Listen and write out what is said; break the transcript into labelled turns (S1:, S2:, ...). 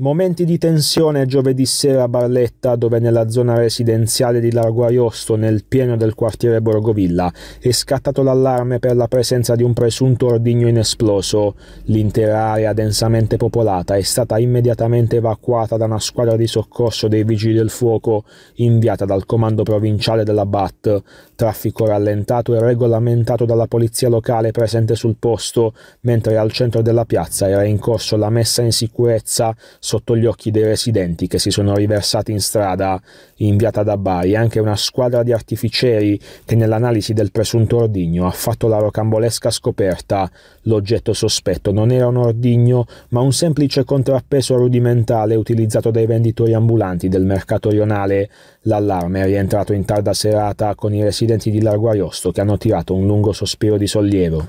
S1: Momenti di tensione giovedì sera a Barletta, dove nella zona residenziale di Largo Ariosto, nel pieno del quartiere Borgovilla, è scattato l'allarme per la presenza di un presunto ordigno inesploso. L'intera area densamente popolata è stata immediatamente evacuata da una squadra di soccorso dei Vigili del Fuoco, inviata dal comando provinciale della BAT. Traffico rallentato e regolamentato dalla polizia locale presente sul posto, mentre al centro della piazza era in corso la messa in sicurezza sotto gli occhi dei residenti che si sono riversati in strada inviata da Bari, anche una squadra di artificieri che nell'analisi del presunto ordigno ha fatto la rocambolesca scoperta. L'oggetto sospetto non era un ordigno, ma un semplice contrappeso rudimentale utilizzato dai venditori ambulanti del mercato rionale. L'allarme è rientrato in tarda serata con i residenti di Largo Ariosto che hanno tirato un lungo sospiro di sollievo.